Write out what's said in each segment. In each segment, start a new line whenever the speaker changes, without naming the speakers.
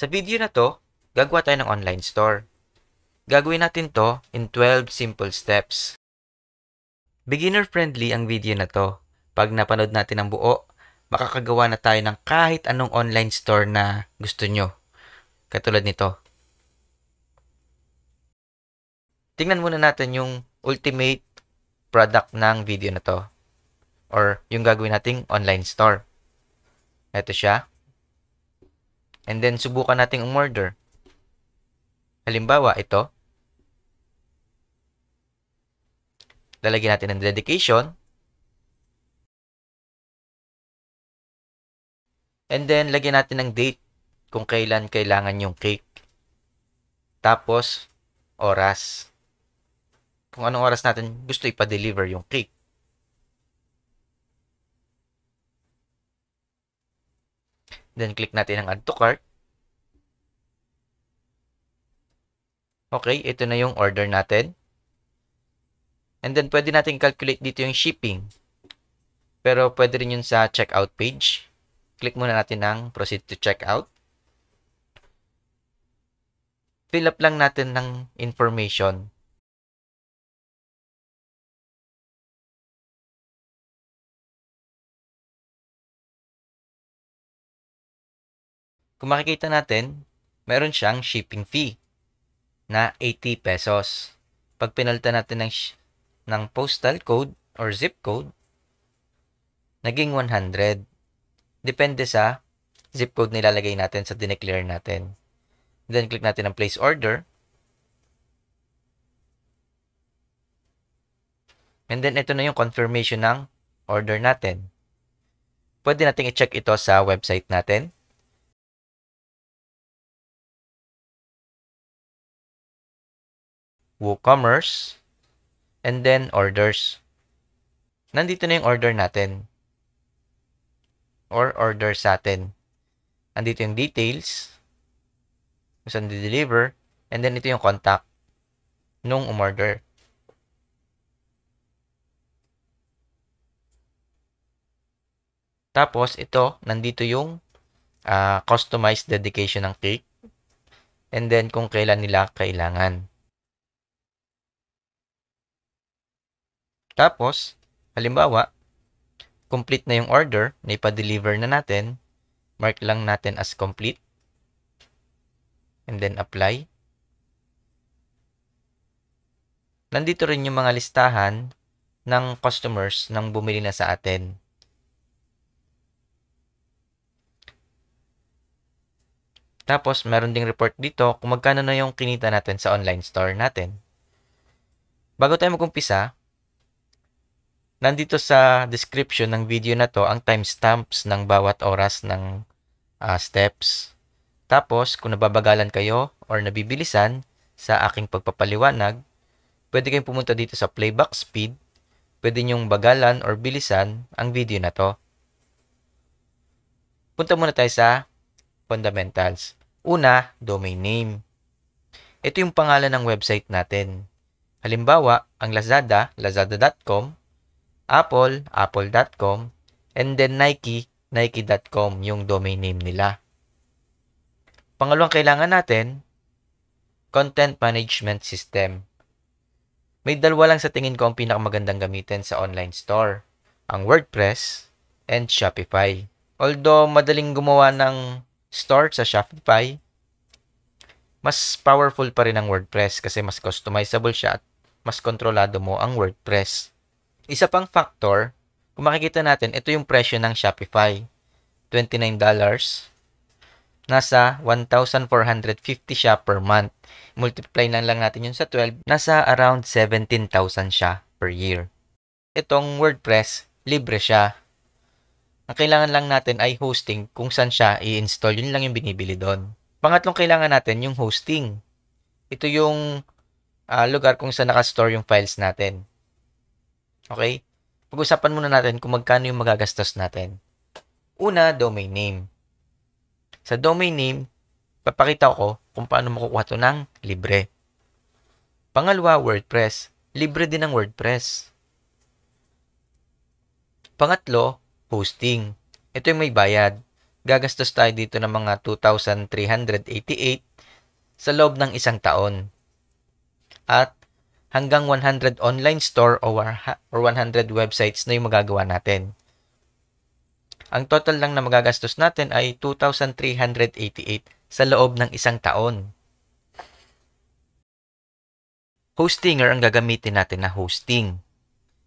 Sa video na to, gagawa tayo ng online store. Gagawin natin to in 12 simple steps. Beginner-friendly ang video na to. Pag napanood natin ang buo, makakagawa na tayo ng kahit anong online store na gusto nyo. Katulad nito. Tingnan muna natin yung ultimate product ng video na to or yung gagawin nating online store. Ito siya. And then, subukan natin umorder. Halimbawa, ito. Lalagyan natin ng dedication. And then, lagyan natin ng date kung kailan kailangan yung cake. Tapos, oras. Kung anong oras natin gusto ipa-deliver yung cake. Then, click natin ang Add to Cart. Okay, ito na yung order natin. And then, pwede natin calculate dito yung shipping. Pero, pwede rin yun sa checkout page. Click muna natin ang Proceed to Checkout.
Fill up lang natin ng information Kung makikita natin, meron siyang shipping fee na 80 pesos. Pag
pinalitan natin ng, ng postal code or zip code, naging 100. Depende sa zip code nilalagay natin sa dineclare natin. Then, click natin ang place order. And then, ito na yung confirmation ng order natin.
Pwede nating i-check ito sa website natin. WooCommerce, and then orders. Nandito na yung order natin.
Or order sa atin. Nandito yung details, kung di deliver and then ito yung contact nung umorder. Tapos, ito, nandito yung uh, customized dedication ng cake. And then, kung kailan nila kailangan. Tapos, halimbawa, complete na yung order na ipa-deliver na natin, mark lang natin as complete, and then apply. Nandito rin yung mga listahan ng customers nang bumili na sa atin. Tapos, meron ding report dito kung magkano na yung kinita natin sa online store natin. Bago tayo magumpisa, Nandito sa description ng video na to ang timestamps ng bawat oras ng uh, steps. Tapos, kung nababagalan kayo or nabibilisan sa aking pagpapaliwanag, pwede kayong pumunta dito sa playback speed. Pwede nyong bagalan or bilisan ang video na to. Punta muna tayo sa fundamentals. Una, domain name. Ito yung pangalan ng website natin. Halimbawa, ang Lazada, lazada.com, Apple, apple.com, and then Nike, nike.com yung domain name nila. Pangalawang kailangan natin, content management system. May dalawa lang sa tingin ko ang pinakamagandang gamitin sa online store, ang WordPress and Shopify. Although madaling gumawa ng store sa Shopify, mas powerful pa rin ang WordPress kasi mas customizable siya at mas kontrolado mo ang WordPress. Isa pang factor, kung makikita natin, ito yung presyo ng Shopify. $29. Nasa 1,450 siya per month. Multiply na lang natin yun sa 12. Nasa around 17,000 siya per year. Itong WordPress, libre siya. Ang kailangan lang natin ay hosting kung saan siya i-install. Yun lang yung binibili doon. Pangatlong kailangan natin yung hosting. Ito yung uh, lugar kung saan nakastore yung files natin. Okay? Pag-usapan muna natin kung magkano yung magagastos natin. Una, domain name. Sa domain name, papakita ko kung paano makukuha to ng libre. Pangalawa, WordPress. Libre din ang WordPress. Pangatlo, hosting. Ito yung may bayad. Gagastos tayo dito ng mga 2,388 sa loob ng isang taon. At hanggang 100 online store or 100 websites na yung magagawa natin. Ang total lang na magagastos natin ay 2,388 sa loob ng isang taon. Hostinger ang gagamitin natin na hosting.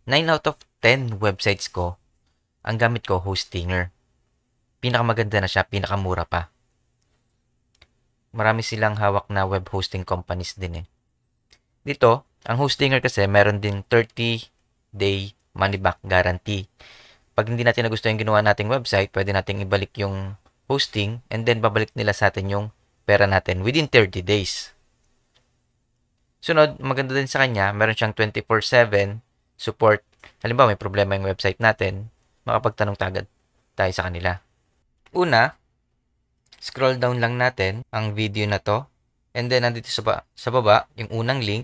9 out of 10 websites ko, ang gamit ko Hostinger. Pinakamaganda na siya, pinakamura pa. Marami silang hawak na web hosting companies din eh. Dito, ang hostinger kasi meron ding 30 day money back guarantee. Pag hindi natin nagustuhan yung ginawa nating website, pwede nating ibalik yung hosting and then babalik nila sa atin yung pera natin within 30 days. Sunod, maganda din sa kanya, meron siyang 24-7 support. Halimbawa, may problema yung website natin, makapagtanong tagad tayo sa kanila. Una, scroll down lang natin ang video na to. And then, nandito sa, ba sa baba, yung unang link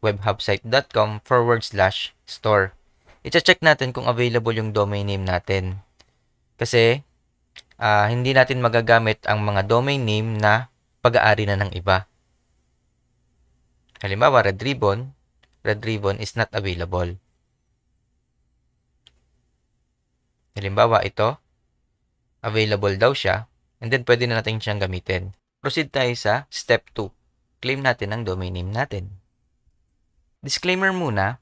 webhubsite.com forward slash store. Iche-check natin kung available yung domain name natin. Kasi, uh, hindi natin magagamit ang mga domain name na pag-aari na ng iba. Halimbawa, Red Ribbon, Red Ribbon is not available. Halimbawa, ito, available daw siya, and then pwede na natin siyang gamitin. Proceed tayo sa step 2. Claim natin ang domain name natin. Disclaimer muna,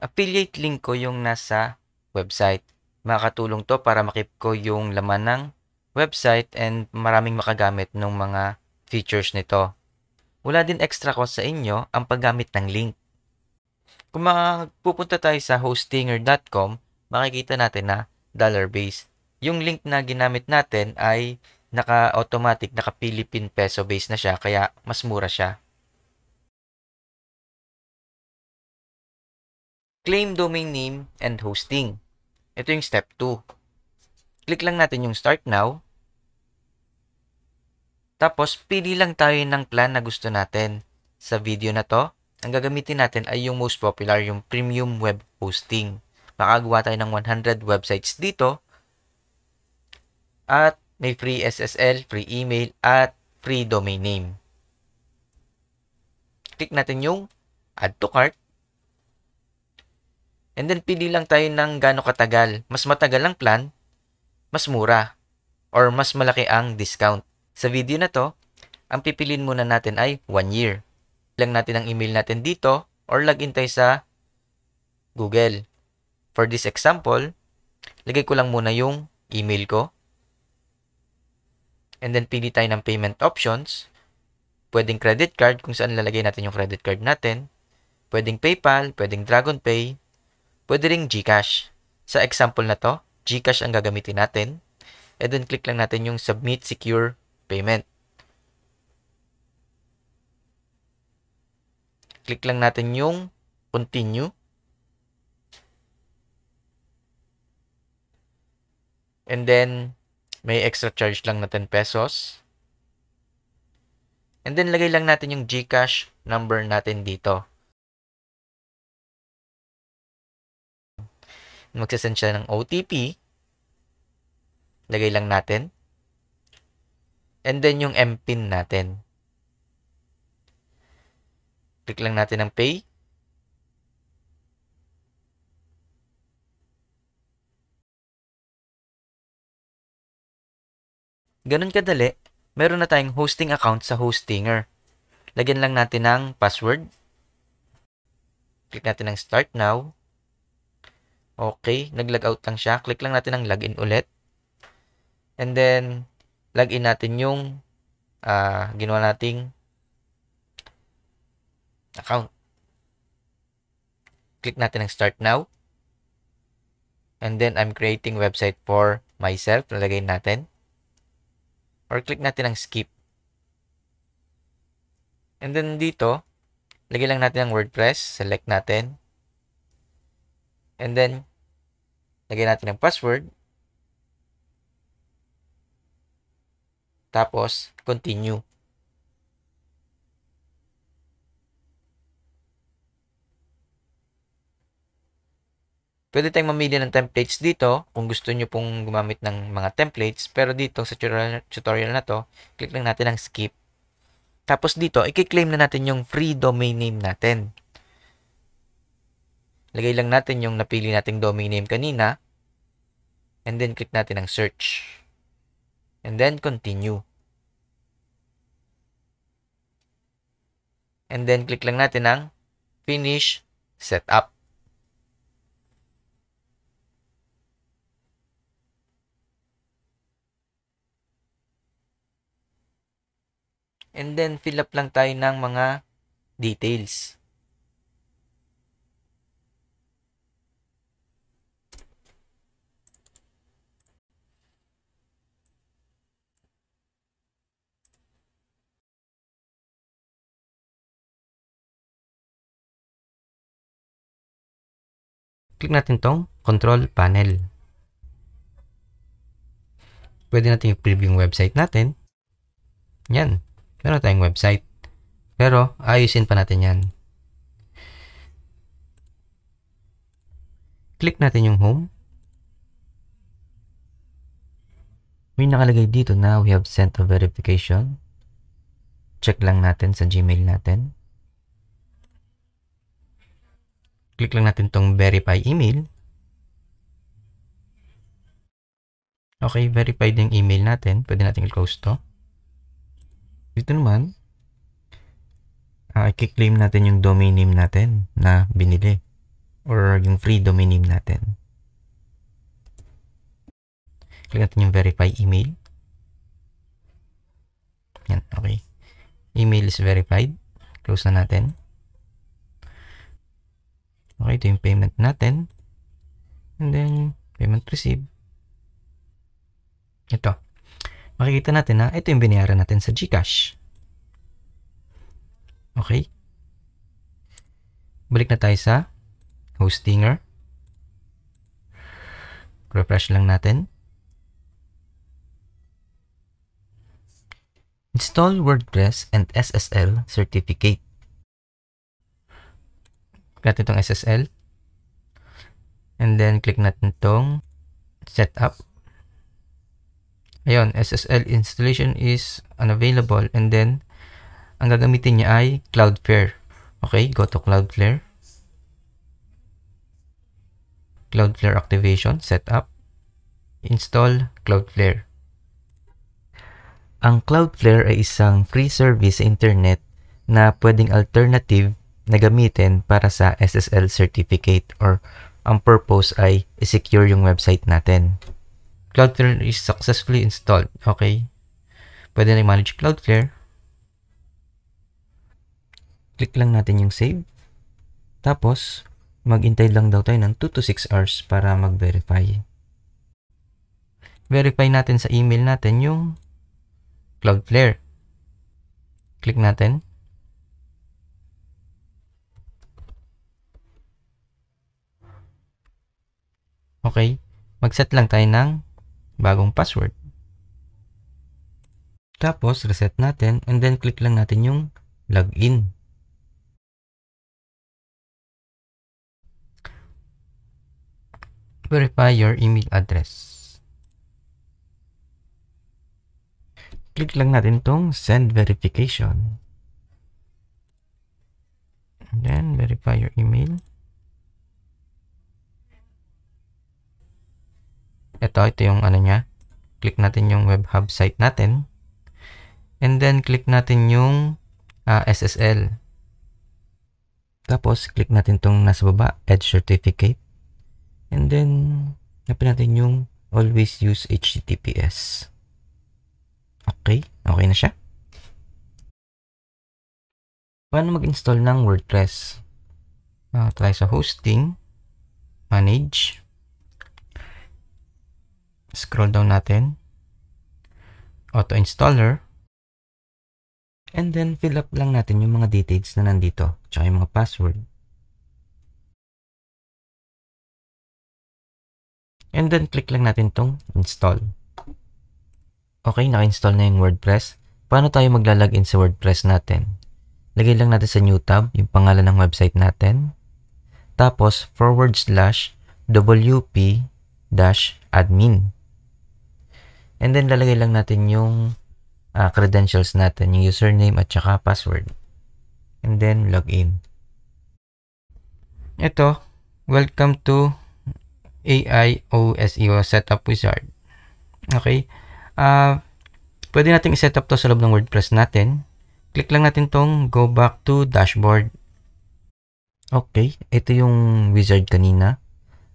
affiliate link ko yung nasa website. Makakatulong to para makip ko yung laman ng website and maraming makagamit ng mga features nito. Wala din extra cost sa inyo ang paggamit ng link. Kung magpupunta tayo sa hostinger.com, makikita natin na dollar base. Yung link na ginamit natin ay naka-automatic, naka-Philippine peso base na siya, kaya mas mura siya. claim domain name and hosting. Ito yung step 2. Click lang natin yung start now. Tapos, pili lang tayo ng plan na gusto natin. Sa video na to, ang gagamitin natin ay yung most popular, yung premium web hosting. Makagawa tayo ng 100 websites dito. At may free SSL, free email, at free domain name. Click natin yung add to cart. And then, pili lang tayo ng gaano katagal. Mas matagal ang plan, mas mura, or mas malaki ang discount. Sa video na to, ang pipiliin muna natin ay 1 year. Lang natin ang email natin dito, or login tayo sa Google. For this example, lagay ko lang muna yung email ko. And then, pili tayo ng payment options. Pwedeng credit card, kung saan lalagay natin yung credit card natin. Pwedeng PayPal, pwedeng Dragon Pay, Pwede ring Gcash. Sa example na to, Gcash ang gagamitin natin. And e then click lang natin yung Submit Secure Payment. Click lang natin yung Continue. And then, may extra charge lang na 10 pesos. And then, lagay lang natin yung Gcash number natin dito. Magsasend siya ng OTP. Lagay lang natin. And then yung MPIN natin. Click lang natin ng pay.
Ganun kadali, meron na tayong hosting
account sa Hostinger. Lagyan lang natin ng password. Click natin ng Start Now. Okay, nag-log out lang siya. Click lang natin ang login ulit. And then, login natin yung uh, ginawa nating account. Click natin ang start now. And then, I'm creating website for myself. Nalagay natin. Or click natin ang skip. And then dito, lagay lang natin ang WordPress. Select natin. And then, lagyan natin ng password. Tapos, continue. Pwede tayong mamili ng templates dito kung gusto nyo pong gumamit ng mga templates. Pero dito, sa tutorial na to, click lang natin ang skip. Tapos dito, i-claim na natin yung free domain name natin. Lagay lang natin yung napili nating domain name kanina. And then, click natin ang search. And then, continue. And then, click lang natin ang finish setup. And then, fill up lang tayo ng mga details.
click natin tong control panel.
Pwede natin i-preview yung website natin. Yan. Meron tayong website. Pero, ayusin pa natin yan. Click natin yung home. May nakalagay dito na we have sent a verification. Check lang natin sa Gmail natin. click lang natin tong verify email. Okay, verified yung email natin. Pwede natin close to. Dito naman, uh, i-claim natin yung domain name natin na binili or yung free domain name natin. Click natin yung verify email. Yan, okay. Email is verified. Close na natin. Okay, ito yung payment natin. And then, payment receive. Ito. Makikita natin na ito yung binayaran natin sa GCash. Okay. Balik na tayo sa hostinger. Refresh lang natin. Install WordPress and SSL certificate natin itong SSL. And then, click natin itong setup. Ayun, SSL installation is unavailable. And then, ang gagamitin niya ay Cloudflare. Okay, go to Cloudflare. Cloudflare activation, setup. Install Cloudflare. Ang Cloudflare ay isang free service sa internet na pwedeng alternative na gamitin para sa SSL certificate or ang purpose ay i-secure yung website natin. Cloudflare is successfully installed. Okay. Pwede na i-manage Cloudflare. Click lang natin yung save. Tapos, maghintay lang daw tayo ng 2 to 6 hours para mag-verify. Verify natin sa email natin yung Cloudflare. Click natin. Okay? Mag-set lang tayo ng bagong password. Tapos, reset natin and
then click lang natin yung login. Verify your email address.
Click lang natin tong send verification. And then, verify your email. Ito, ito yung ano niya. Click natin yung web hub site natin. And then, click natin yung uh, ah, SSL. Tapos, click natin tong nasa baba, Edge Certificate. And then, napin natin yung always use HTTPS. Okay, okay na siya. Paano mag-install ng WordPress? Uh, try sa hosting, manage, Scroll down natin. Auto installer.
And then fill up lang natin yung mga details na nandito, tsaka yung mga password. And then click lang natin tong install. Okay, naka-install na yung WordPress. Paano tayo maglalagin
sa WordPress natin? Lagay lang natin sa new tab yung pangalan ng website natin. Tapos forward slash wp-admin. And then, lalagay lang natin yung uh, credentials natin, yung username at saka password. And then, login. Ito, welcome to AIOSEO e Setup Wizard. Okay? Uh, pwede natin i-setup to sa loob ng WordPress natin. Click lang natin tong Go Back to Dashboard. Okay, ito yung wizard kanina.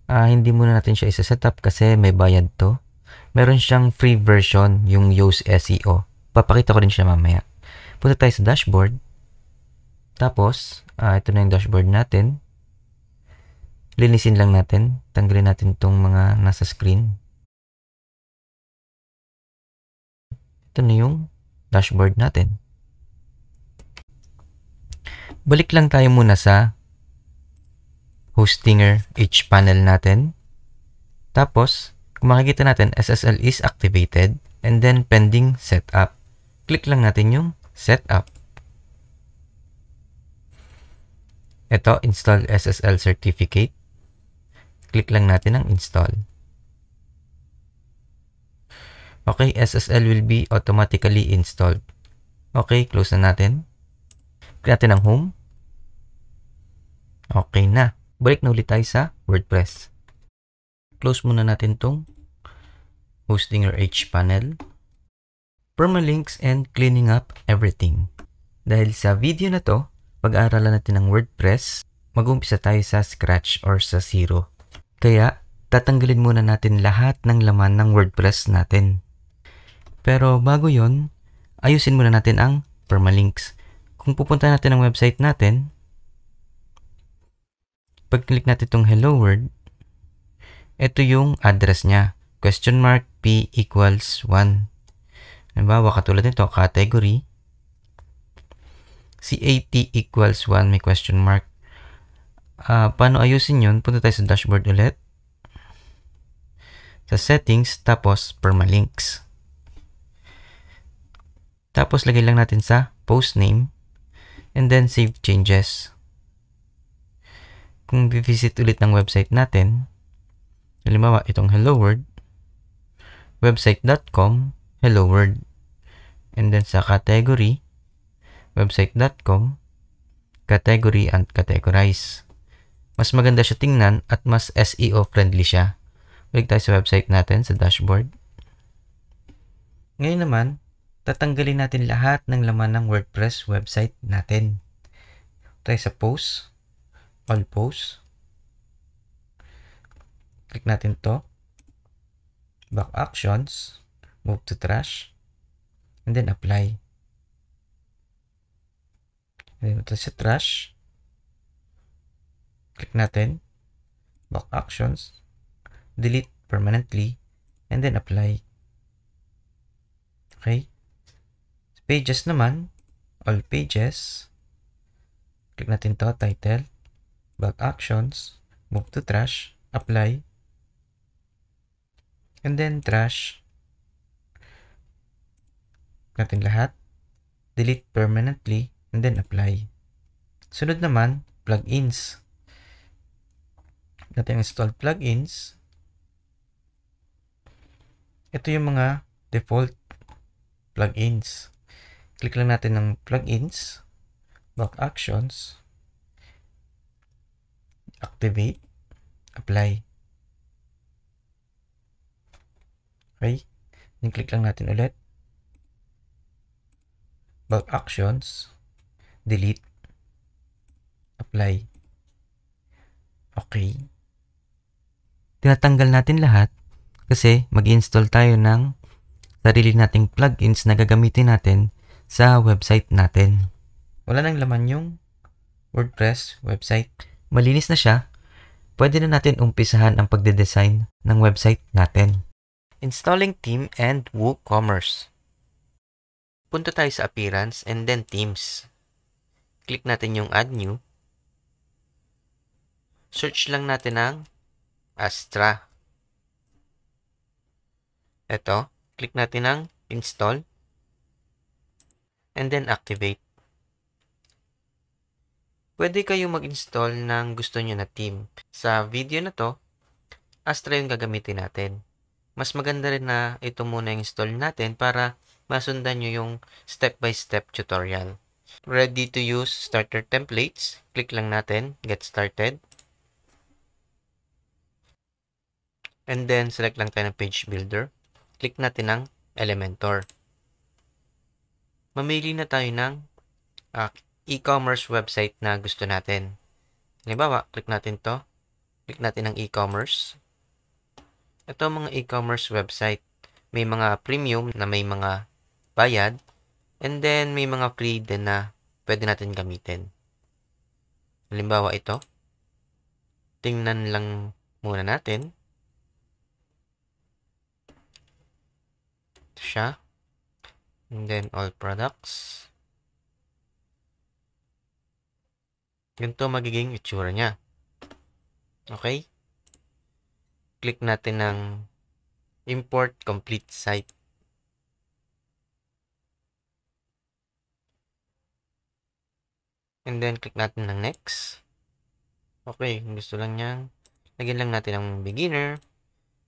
Uh, hindi muna natin siya isa-setup kasi may bayad to meron siyang free version, yung Yoast SEO. Papakita ko rin siya mamaya. Punta tayo sa dashboard. Tapos, uh, ito na yung dashboard natin. Linisin lang natin. Tanggalin natin itong mga nasa screen. Ito na yung
dashboard natin.
Balik lang tayo muna sa Hostinger H panel natin. Tapos, makikita natin, SSL is activated and then pending setup. Click lang natin yung setup. Ito, install SSL certificate. Click lang natin ang install. Okay, SSL will be automatically installed. Okay, close na natin. Click natin ang home. Okay na. Balik na ulit tayo sa WordPress. Close muna natin tong hosting your H-Panel. Permalinks and cleaning up everything. Dahil sa video na to, pag-aaralan natin ng WordPress, mag-umpisa tayo sa scratch or sa zero. Kaya, tatanggalin muna natin lahat ng laman ng WordPress natin. Pero bago yon, ayusin muna natin ang permalinks. Kung pupunta natin ang website natin, pag-click natin itong Hello World, ito yung address niya. Question mark P equals 1. Halimbawa, katulad nito, category. Si AT equals 1, may question mark. Uh, paano ayusin yun? Punta tayo sa dashboard ulit. Sa settings, tapos permalinks. Tapos, lagay lang natin sa post name. And then, save changes. Kung visit ulit ng website natin, Halimbawa, itong hello world, website.com, hello world. And then sa category, website.com, category and categorize. Mas maganda siya tingnan at mas SEO friendly siya. Balik tayo sa website natin, sa dashboard. Ngayon naman, tatanggalin natin lahat ng laman ng WordPress website natin. Try sa post, all posts. Click natin to. Back actions. Move to trash. And then apply. And then ito sa trash. Click natin. Back actions. Delete permanently. And then apply. Okay. Pages naman. All pages. Click natin to. Title. Back actions. Move to trash. Apply. And then trash. Natin lahat. Delete permanently and then apply. Sunod naman, plugins. Natin install plugins. Ito yung mga default plugins. Click lang natin ng plugins, Block actions, activate, apply. Okay? Nin-click lang natin ulit. About Actions. Delete. Apply. Okay. Tinatanggal natin lahat kasi mag-install tayo ng sarili nating plugins na gagamitin natin sa website natin. Wala nang laman yung WordPress website. Malinis na siya. Pwede na natin umpisahan ang pagde-design ng website natin. Installing Team and WooCommerce. Punta tayo sa Appearance and then Teams. Click natin yung Add New. Search lang natin ang Astra. Ito. Click natin ang Install. And then Activate. Pwede kayo mag-install ng gusto nyo na team. Sa video na to, Astra yung gagamitin natin mas maganda rin na ito muna yung install natin para masundan nyo yung step-by-step -step tutorial. Ready to use starter templates. Click lang natin, get started. And then, select lang tayo ng page builder. Click natin ang Elementor. Mamili na tayo ng uh, e-commerce website na gusto natin. Halimbawa, click natin to. Click natin ang e-commerce. Ito mga e-commerce website. May mga premium na may mga bayad. And then, may mga free din na pwede natin gamitin. Halimbawa ito. Tingnan lang muna natin. Ito siya. And then, all products. Ganito magiging itsura niya. Okay? click natin ng import complete site. And then, click natin ng next. Okay, gusto lang niya. Lagyan lang natin ang beginner.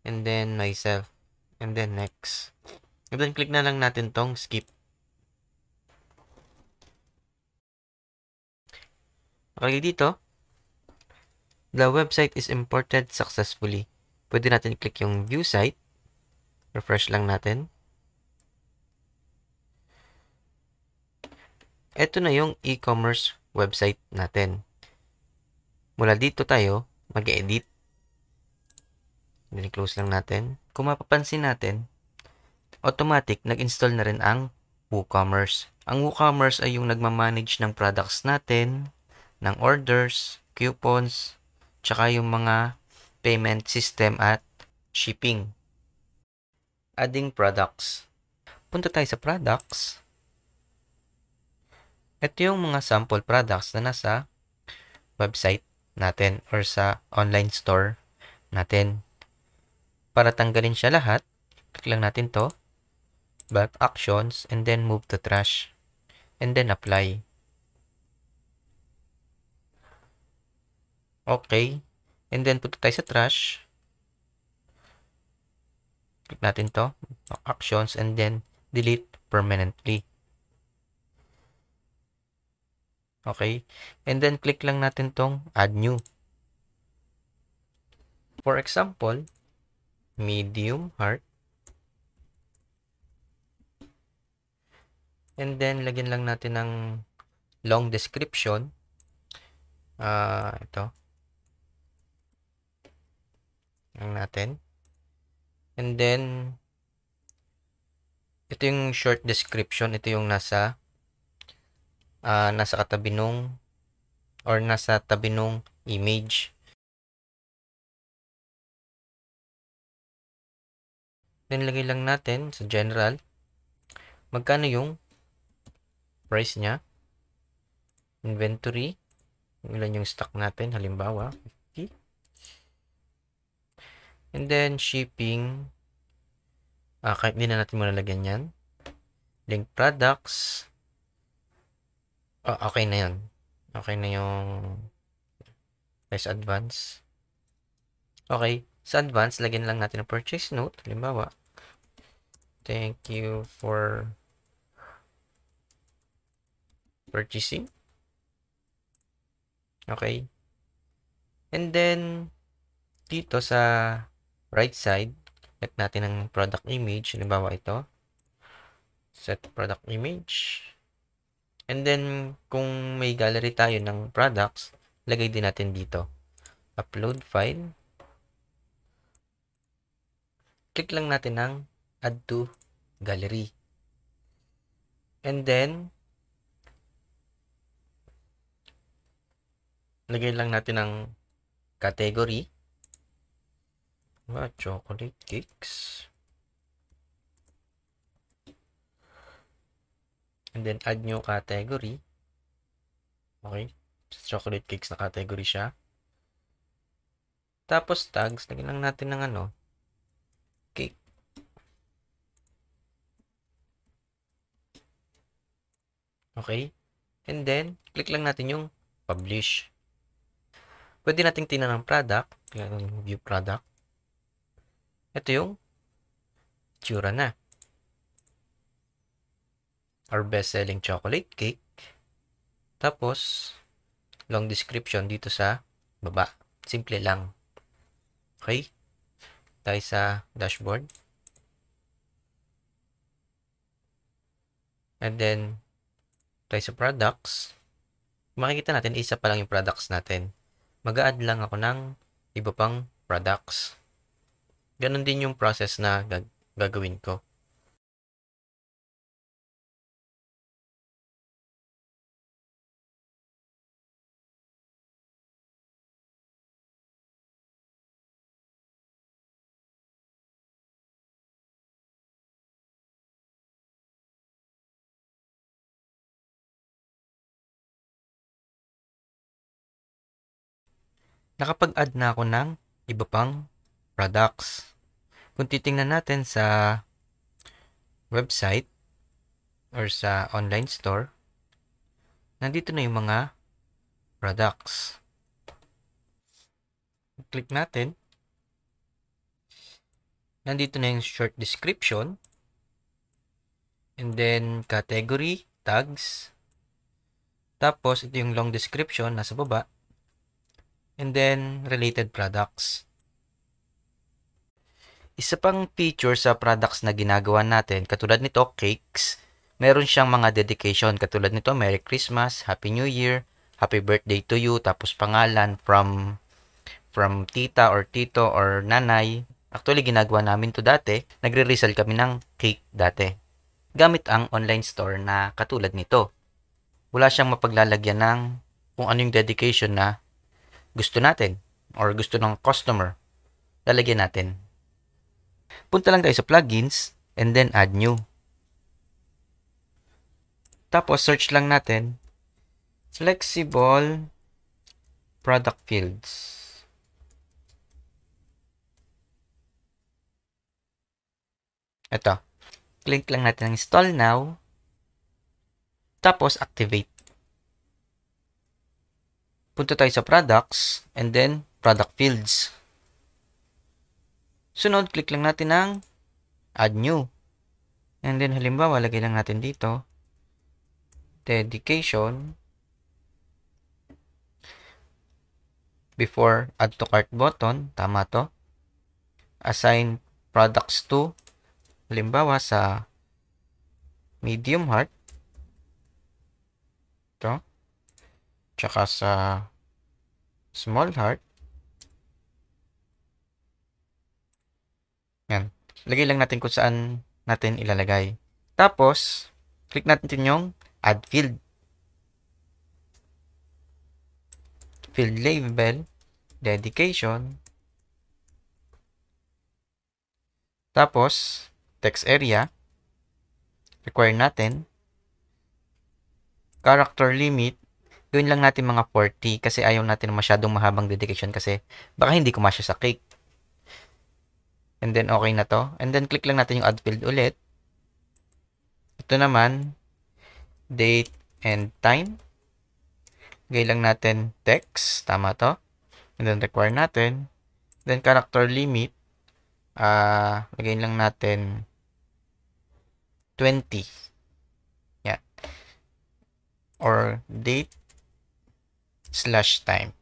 And then, myself. And then, next. And then, click na lang natin tong skip. Okay, dito. The website is imported successfully pwede natin i-click yung view site. Refresh lang natin. Ito na yung e-commerce website natin. Mula dito tayo, mag-edit. Then-close lang natin. Kung mapapansin natin, automatic nag-install na rin ang WooCommerce. Ang WooCommerce ay yung nagmamanage ng products natin, ng orders, coupons, tsaka yung mga payment system at shipping. Adding products. Punta tayo sa products. Ito yung mga sample products na nasa website natin or sa online store natin. Para tanggalin siya lahat, click lang natin to. Bulk actions and then move to trash. And then apply. Okay. And then, punta tayo sa trash. Click natin to actions, and then delete permanently. Okay? And then, click lang natin tong add new. For example, medium heart. And then, lagyan lang natin ng long description. Ah, uh, ito lang natin. And then, ito yung short description. Ito yung nasa,
uh, nasa katabi nung, or nasa tabi nung image. Then, lagay lang natin sa general. Magkano yung price
niya? Inventory. Ilan yung stock natin? Halimbawa, And then, shipping. Ah, kahit hindi na natin muna lagyan yan. Link products. Ah, okay na yan. Okay na yung guys advance. Okay. Sa advance, lagyan lang natin ng purchase note. Halimbawa, thank you for purchasing. Okay. And then, dito sa right side, set natin ang product image. Halimbawa ito. Set product image. And then, kung may gallery tayo ng products, lagay din natin dito. Upload file. Click lang natin ng add to gallery. And then, lagay lang natin ng category mga chocolate cakes. And then, add new category. Okay. Chocolate cakes na category siya. Tapos, tags. Lagyan lang natin ng ano. Cake. Okay. And then, click lang natin yung publish. Pwede nating tingnan ang product. View product. Ito yung tsura na. Our best-selling chocolate cake. Tapos, long description dito sa baba. Simple lang. Okay? Tayo sa dashboard. And then, tayo sa products. Makikita natin, isa pa lang yung products natin. Mag-a-add lang ako
ng iba pang products ganun din yung process na gag- gagawin ko. Nakapag-add na ako ng iba pang products. Kung titingnan natin
sa website or sa online store, nandito na yung mga products. Click natin. Nandito na yung short description. And then, category, tags. Tapos, ito yung long description, nasa baba. And then, related products. Isa pang feature sa products na ginagawa natin, katulad nito, cakes, meron siyang mga dedication. Katulad nito, Merry Christmas, Happy New Year, Happy Birthday to you, tapos pangalan from from tita or tito or nanay. Actually, ginagawa namin to dati. Nagre-resell kami ng cake dati. Gamit ang online store na katulad nito. Wala siyang mapaglalagyan ng kung ano yung dedication na gusto natin or gusto ng customer. Lalagyan natin Punta lang tayo sa plugins and then add new. Tapos, search lang natin. Flexible product fields. Ito. Click lang natin ang install now. Tapos, activate. Punta tayo sa products and then product fields. Sunod, click lang natin ng add new. And then halimbawa, lagay lang natin dito dedication before add to cart button. Tama to. Assign products to halimbawa sa medium heart. Ito. Tsaka sa small heart. Lagay lang natin kung saan natin ilalagay. Tapos, click natin yung add field. Field label, dedication, tapos, text area, require natin, character limit, gawin lang natin mga 40 kasi ayaw natin masyadong mahabang dedication kasi baka hindi kumasya sa cake. And then, okay na to. And then, click lang natin yung add field ulit. Ito naman, date and time. Gay lang natin text. Tama to. And then, require natin. Then, character limit. Uh, lagay lang natin 20. Yeah. Or date slash time.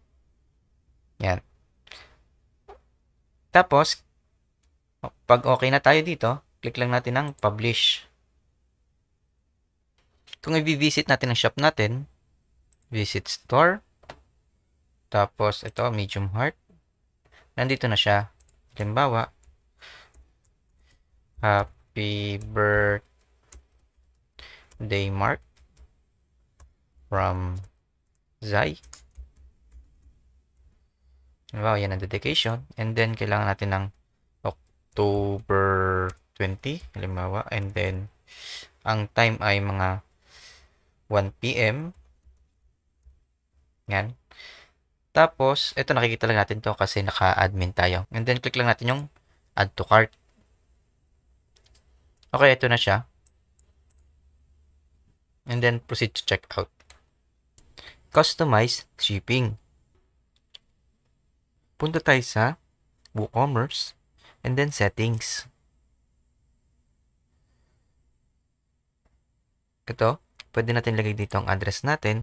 Yan. Tapos, pag okay na tayo dito, click lang natin ang publish. Kung i-visit natin ang shop natin, visit store, tapos ito, medium heart, nandito na siya. Halimbawa, happy birthday Mark from Zai. Wow, yan ang dedication. And then, kailangan natin ng October 20, halimbawa. And then, ang time ay mga 1 p.m. Yan. Tapos, ito nakikita lang natin to kasi naka-admin tayo. And then, click lang natin yung add to cart. Okay, ito na siya. And then, proceed to checkout. Customize shipping. Punta tayo sa WooCommerce and then settings.
Ito, pwede natin lagay dito ang address natin.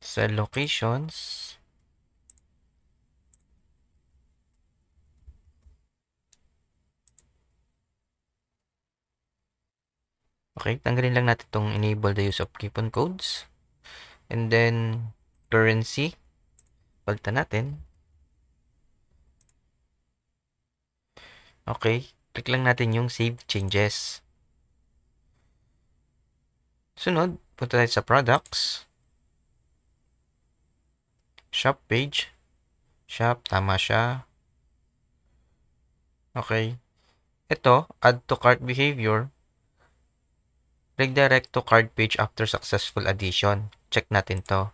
Sa locations,
Okay, tanggalin lang natin itong enable the use of coupon codes. And then, currency. Palitan natin. Okay, click lang natin yung save changes. Sunod, punta tayo sa products. Shop page. Shop, tama siya. Okay. Ito, add to cart behavior. Redirect to cart page after successful addition. Check natin to.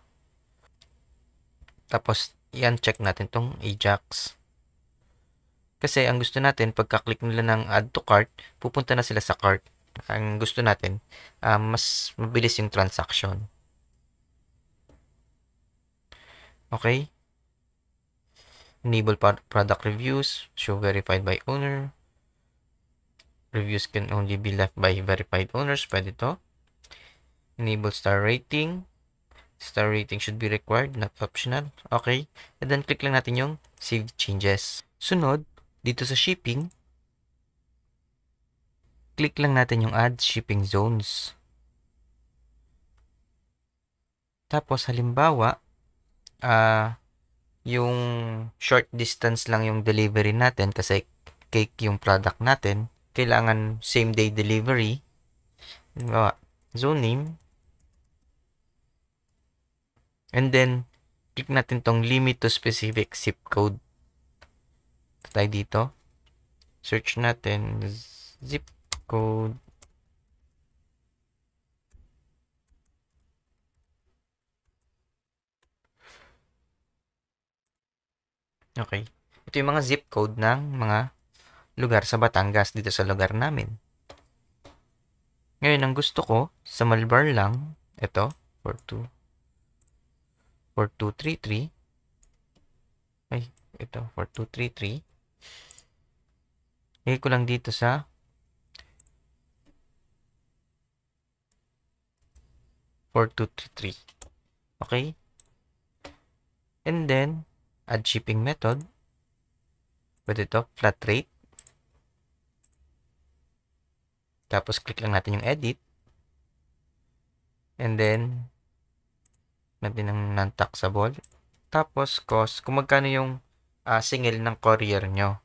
Tapos, yan, check natin tong Ajax. Kasi ang gusto natin, pagka-click nila ng add to cart, pupunta na sila sa cart. Ang gusto natin, uh, mas mabilis yung transaction. Okay? Enable product reviews, show verified by owner. Reviews can only be left by verified owners. Pwede to. Enable star rating. Star rating should be required, not optional. Okay. And then click lang natin yung save changes. Sunod, dito sa shipping, click lang natin yung add shipping zones. Tapos halimbawa, uh, yung short distance lang yung delivery natin kasi cake yung product natin. Kailangan same day delivery. Halimbawa, zone name. And then, click natin tong limit to specific zip code tayo dito. Search natin zip code. Okay. Ito yung mga zip code ng mga lugar sa Batangas dito sa lugar namin. Ngayon, ang gusto ko, sa Malbar lang, ito, 42, 4233, ay, ito, 4233, Lagay ko lang dito sa four two three Okay? And then, add shipping method. Pwede ito, flat rate. Tapos, click lang natin yung edit. And then, natin ang non-taxable. Tapos, cost, kung magkano yung uh, ah, singil ng courier nyo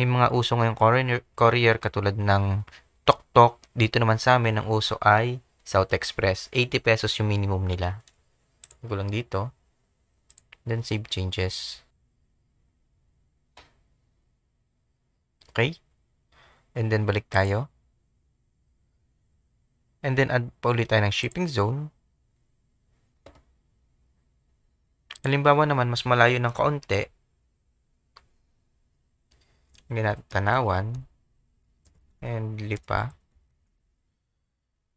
may mga uso ngayong courier, courier katulad ng TokTok. Dito naman sa amin, ang uso ay South Express. 80 pesos yung minimum nila. Go lang dito. Then save changes. Okay? And then balik tayo. And then add pa ulit tayo ng shipping zone. Halimbawa naman, mas malayo ng kaunti, hindi tanawan and lipa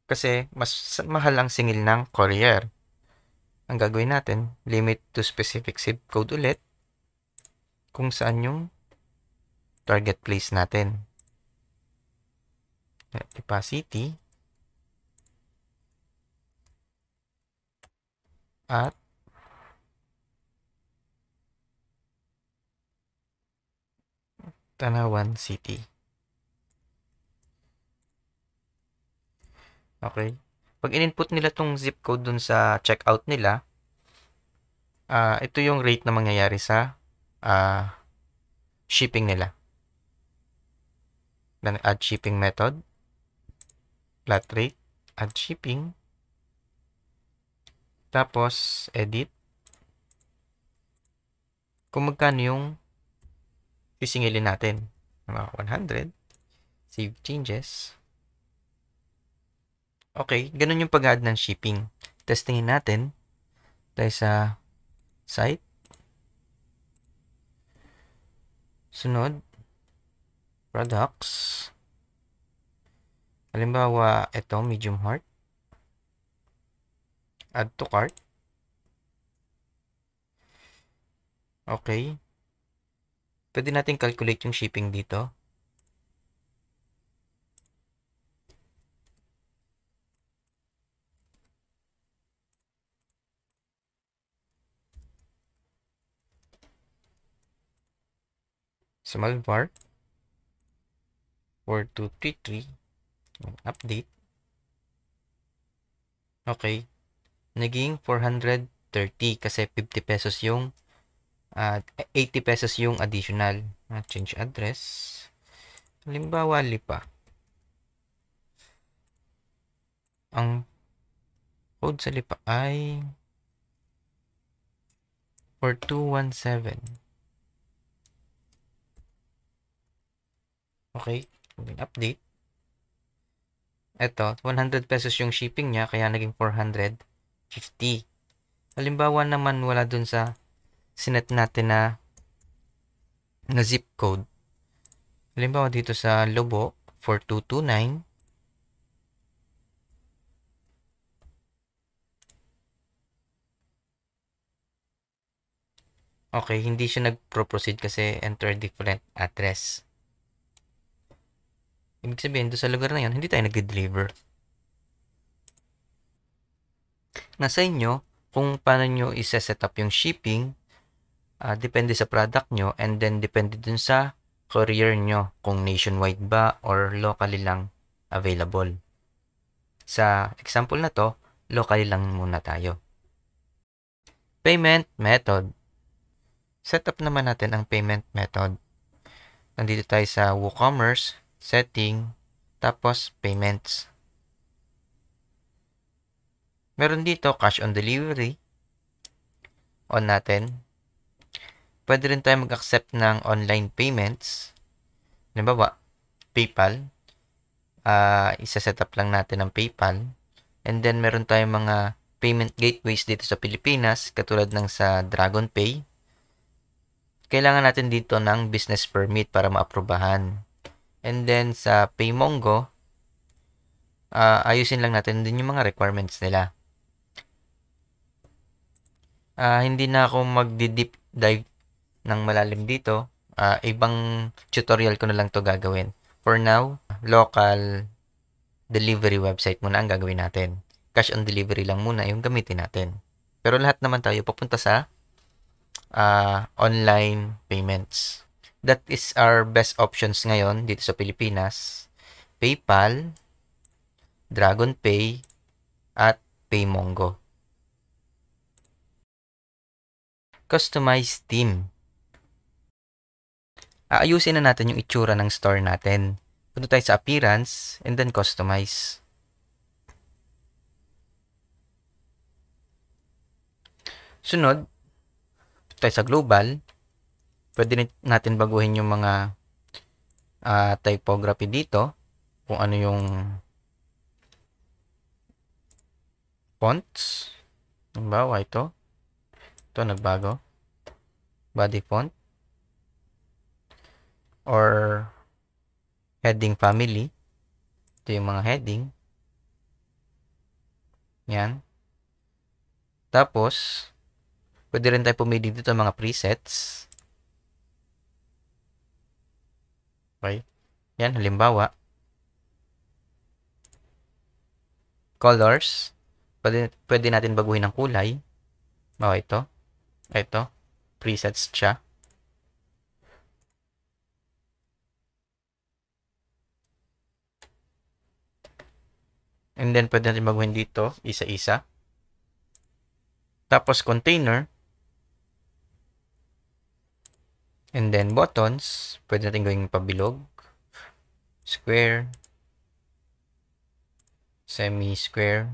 kasi mas mahal ang singil ng courier ang gagawin natin limit to specific zip code ulit kung saan yung target place natin lipa city at Tanawan City. Okay. Pag in-input nila tong zip code dun sa checkout nila, uh, ito yung rate na mangyayari sa uh, shipping nila. Then add shipping method, flat rate, add shipping, tapos edit, kung magkano yung sisingilin natin. 100. Save changes. Okay, ganun yung pag-add ng shipping. Testingin natin. Tayo sa site. Sunod. Products. Halimbawa, ito, medium heart. Add to cart. Okay. Pwede natin calculate yung shipping dito. Small part. 4233 update okay naging 430 kasi 50 pesos yung at uh, 80 pesos yung additional uh, change address halimbawa lipa ang code sa lipa ay 4217 okay update eto 100 pesos yung shipping niya kaya naging 450 halimbawa naman wala dun sa sinet natin na na zip code. Halimbawa dito sa Lobo, 4229. Okay, hindi siya nag-proceed kasi enter different address. Ibig sabihin, doon sa lugar na yun, hindi tayo nag-deliver. Nasa inyo, kung paano nyo isa-set up yung shipping uh, depende sa product nyo and then depende dun sa courier nyo kung nationwide ba or locally lang available. Sa example na to, locally lang muna tayo. Payment method. Set up naman natin ang payment method. Nandito tayo sa WooCommerce, setting, tapos payments. Meron dito cash on delivery. On natin pwede rin tayo mag-accept ng online payments. Halimbawa, PayPal. Uh, isa-set up lang natin ang PayPal. And then, meron tayong mga payment gateways dito sa Pilipinas, katulad ng sa Dragon Pay. Kailangan natin dito ng business permit para maaprobahan. And then, sa PayMongo, uh, ayusin lang natin din yung mga requirements nila. Uh, hindi na ako mag deep dive ng malalim dito, uh, ibang tutorial ko na lang to gagawin. For now, local delivery website muna ang gagawin natin. Cash on delivery lang muna yung gamitin natin. Pero lahat naman tayo papunta sa uh, online payments. That is our best options ngayon dito sa Pilipinas. PayPal, DragonPay, at PayMongo. Customized Team aayusin na natin yung itsura ng store natin. Punta tayo sa appearance and then customize. Sunod, tayo sa global. Pwede natin baguhin yung mga uh, typography dito. Kung ano yung fonts. Halimbawa ito. Ito nagbago. Body font or heading family. Ito yung mga heading. Yan. Tapos, pwede rin tayo pumili dito mga presets. Okay. Yan, halimbawa. Colors. Pwede, pwede natin baguhin ang kulay. Bawa oh, ito. Ito. Presets siya. And then, pwede natin baguhin dito, isa-isa. Tapos, container. And then, buttons. Pwede natin gawing pabilog. Square. Semi-square.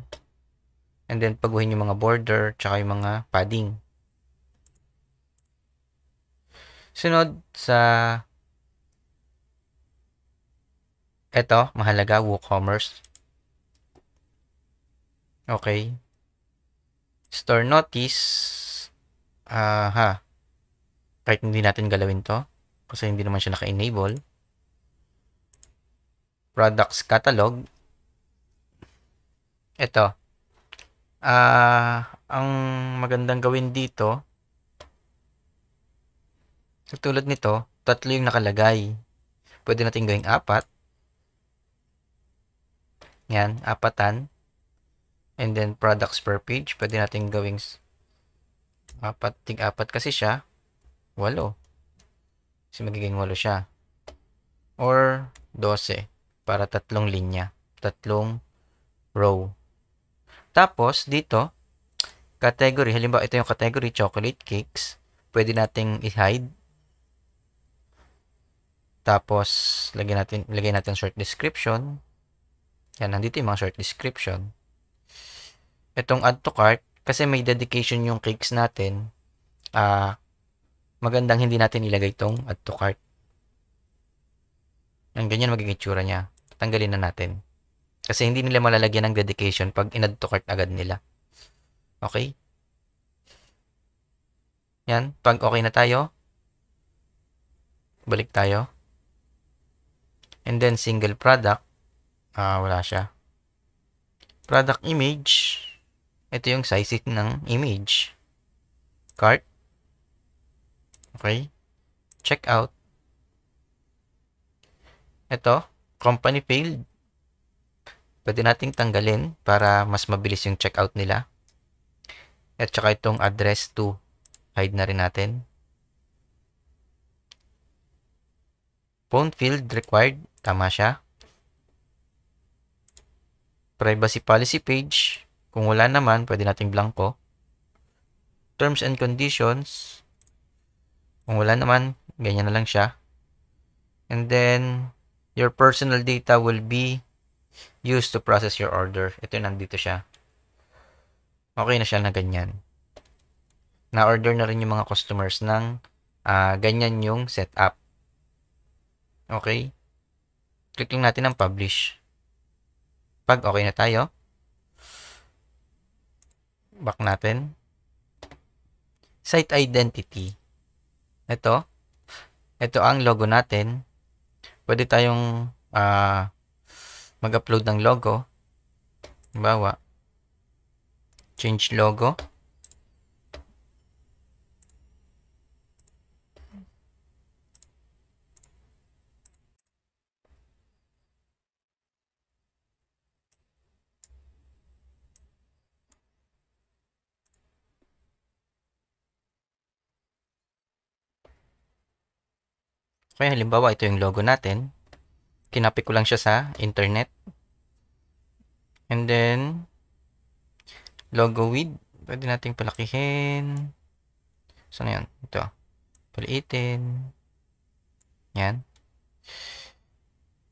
And then, paguhin yung mga border, tsaka yung mga padding. Sunod sa Ito, mahalaga, WooCommerce. Okay. Store notice. Aha. Uh, ha. Kahit hindi natin galawin to. Kasi hindi naman siya naka-enable. Products catalog. Ito. Ah, uh, ang magandang gawin dito Katulad nito, tatlo yung nakalagay. Pwede natin gawing apat. Yan, apatan. And then products per page, pwede natin gawing apat, tig-apat kasi siya, walo. Kasi magiging walo siya. Or 12 para tatlong linya, tatlong row. Tapos dito, category, halimbawa ito yung category chocolate cakes, pwede nating i-hide tapos, lagyan natin, lagyan natin short description. Yan, nandito yung mga short description itong add to cart, kasi may dedication yung cakes natin, ah, uh, magandang hindi natin ilagay itong add to cart. Ang ganyan magiging tsura niya. Tanggalin na natin. Kasi hindi nila malalagyan ng dedication pag in-add to cart agad nila. Okay? Yan. Pag okay na tayo, balik tayo. And then, single product. Ah, wala siya. Product image. Ito yung size ng image. Cart. Okay. Checkout. Ito, company failed. Pwede nating tanggalin para mas mabilis yung checkout nila. At saka itong address to hide na rin natin. Phone field required. Tama siya. Privacy policy page. Kung wala naman, pwede nating blanco. Terms and conditions. Kung wala naman, ganyan na lang siya. And then, your personal data will be used to process your order. Ito yung nandito siya. Okay na siya na ganyan. Na-order na rin yung mga customers ng uh, ganyan yung setup. Okay? Click lang natin ang publish. Pag okay na tayo, back natin. Site identity. Ito. Ito ang logo natin. Pwede tayong uh, mag-upload ng logo. Halimbawa, change logo. Kaya halimbawa, ito yung logo natin. Kinapit ko lang siya sa internet. And then, logo width. Pwede nating palakihin. So na yun? Ito. Paliitin. Yan.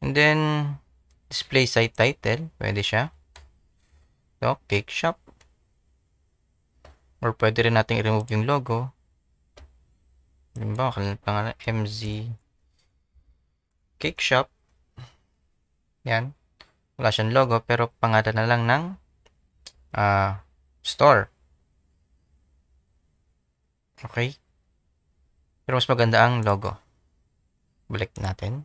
And then, display site title. Pwede siya. Ito, cake shop. Or pwede rin nating i-remove yung logo. Halimbawa, kailan pangalan? MZ cake shop. Yan. Wala siyang logo pero pangalan na lang ng uh, store. Okay. Pero mas maganda ang logo. Balik natin.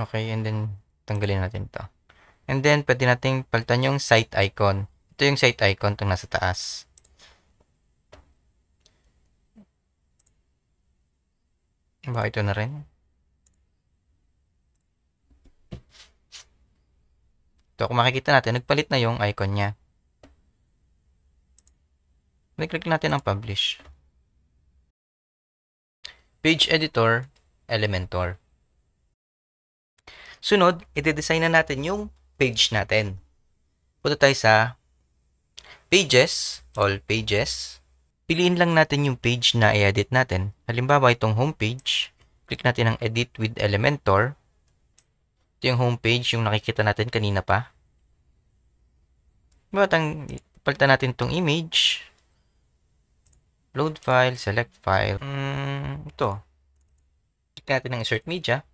Okay, and then tanggalin natin 'to. And then, pwede nating palitan yung site icon. Ito yung site icon itong nasa taas. Ba, ito na rin. Ito, kung makikita natin, nagpalit na yung icon niya. Nag-click natin ang publish. Page Editor, Elementor. Sunod, ide-design na natin yung page natin. Punta tayo sa Pages, All Pages. Piliin lang natin yung page na i-edit natin. Halimbawa, itong homepage. Click natin ang Edit with Elementor. Ito yung homepage, yung nakikita natin kanina pa. Batang, diba, palitan natin itong image. Load file, select file. Mm, ito. Click natin ang insert media.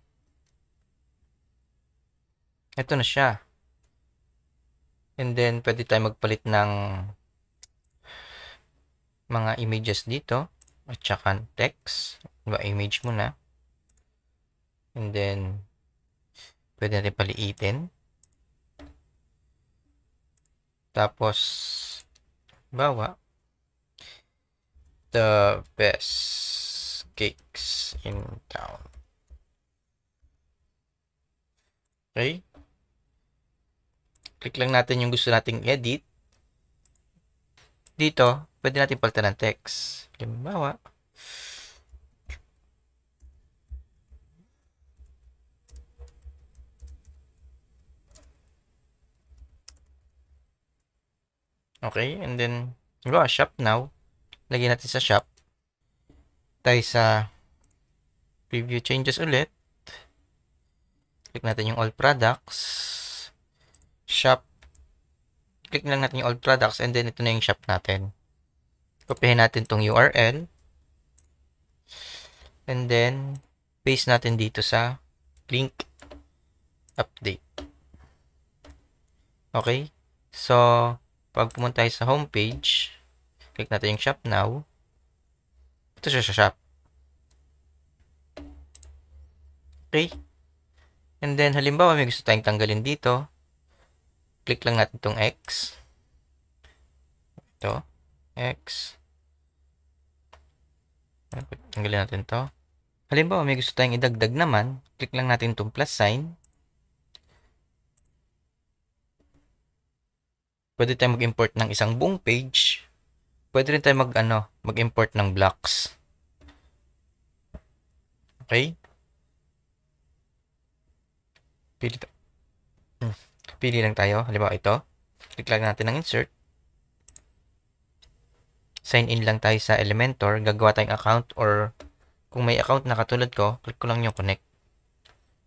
Ito na siya. And then, pwede tayo magpalit ng mga images dito. At saka text. Diba, image muna. And then, pwede natin paliitin. Tapos, bawa, the best cakes in town. Okay? Click lang natin yung gusto nating edit. Dito, pwede natin palitan ng text. Halimbawa, Okay, and then, halimbawa, shop now. Lagyan natin sa shop. Tayo sa preview changes ulit. Click natin yung all products shop. Click lang natin yung all products and then ito na yung shop natin. Copyhin natin tong URL. And then, paste natin dito sa link update. Okay? So, pag pumunta tayo sa homepage, click natin yung shop now. Ito siya sa shop. Okay? And then, halimbawa, may gusto tayong tanggalin dito click lang natin itong X. Ito. X. Tanggalin natin to. Halimbawa, may gusto tayong idagdag naman. Click lang natin itong plus sign. Pwede tayong mag-import ng isang buong page. Pwede rin tayong mag-ano, mag-import ng blocks. Okay? Pili Hmm. Pili lang tayo. Halimbawa ito. Click lang natin ng insert. Sign in lang tayo sa Elementor. Gagawa tayong account or kung may account na katulad ko, click ko lang yung connect.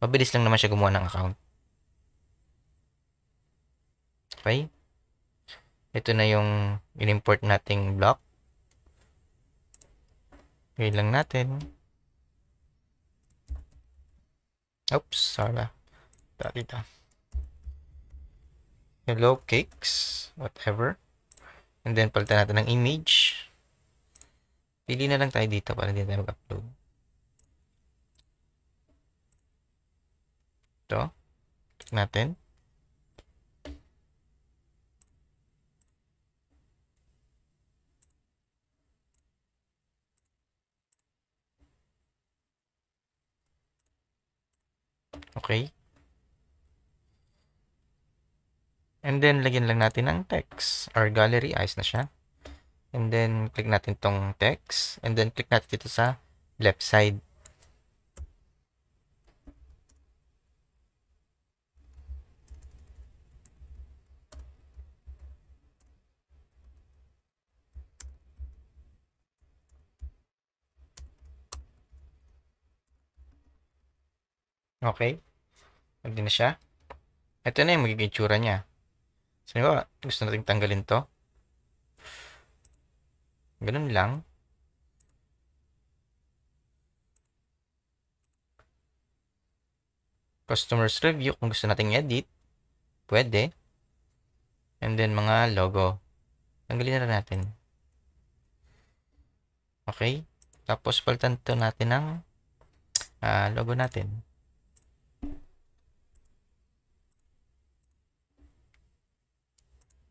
Mabilis lang naman siya gumawa ng account. Okay. Ito na yung in-import nating block. Ngayon lang natin. Oops, sorry. Dati dito. Hello, cakes. Whatever. And then, palitan natin ng image. Pili na lang tayo dito para hindi tayo mag-upload. Ito. Click natin. Okay. And then, lagyan lang natin ang text or gallery. Ayos na siya. And then, click natin tong text. And then, click natin dito sa left side. Okay. Pwede na siya. Ito na yung magiging tsura niya. So, halimbawa, gusto nating tanggalin to. Ganun lang. Customers review, kung gusto nating edit, pwede. And then, mga logo. Tanggalin na natin. Okay? Tapos, palitan to natin ng uh, logo natin.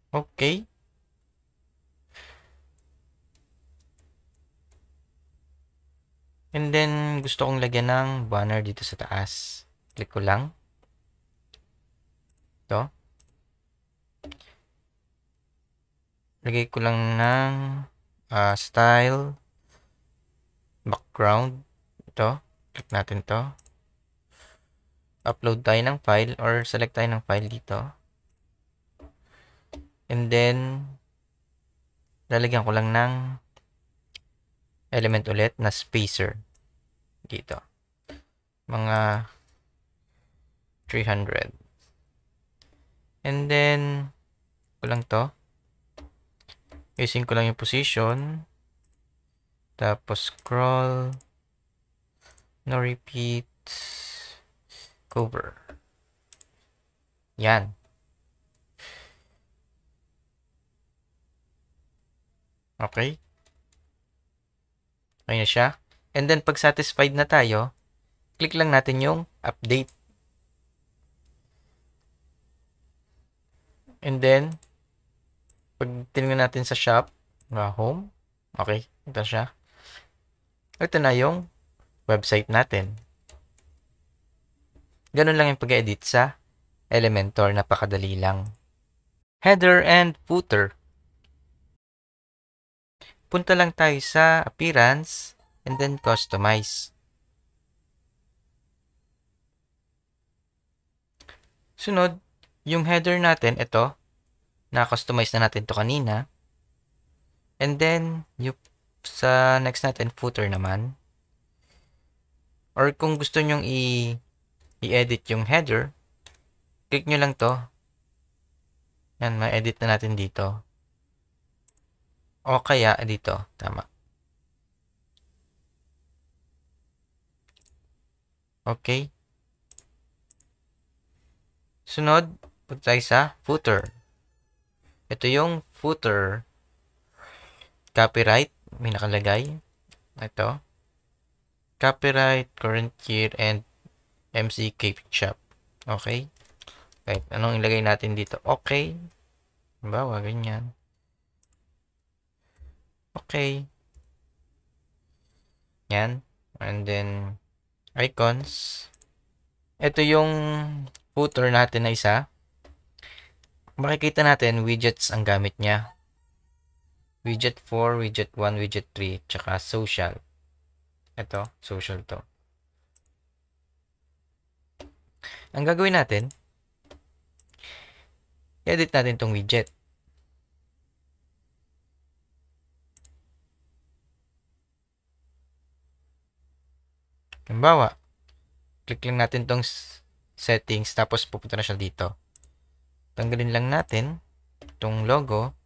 Okay. And then, gusto kong lagyan ng banner dito sa taas. Click ko lang. Ito. Lagay ko lang ng uh, style background. Ito. Click natin to. Upload tayo ng file or select tayo ng file dito. And then, lalagyan ko lang ng element ulit na spacer dito. Mga 300. And then, ko lang to. Using ko lang yung position. Tapos, scroll. No repeat. Cover. Yan. Okay? na siya. And then, pag satisfied na tayo, click lang natin yung update. And then, pag tinignan natin sa shop, uh, home, okay, ito siya. Ito na yung website natin. Ganun lang yung pag-edit sa Elementor, napakadali lang. Header and footer punta lang tayo sa appearance and then customize. Sunod, yung header natin, ito, na-customize na natin to kanina. And then, yung, sa next natin, footer naman. Or kung gusto nyong i-edit yung header, click nyo lang to. Yan, ma-edit na natin dito. O kaya ah, dito, tama. Okay. Sunod, punta tayo sa footer. Ito yung footer. Copyright, may nakalagay. Ito. Copyright, current year, and MC Cake Shop. Okay? Kahit anong ilagay natin dito. Okay. Bawa, ganyan. Okay. Yan. And then, icons. Ito yung footer natin na isa. Makikita natin, widgets ang gamit niya. Widget 4, widget 1, widget 3, tsaka social. Ito, social to. Ang gagawin natin, edit natin tong widget. Halimbawa, click lang natin tong settings tapos pupunta na siya dito. Tanggalin lang natin tong logo.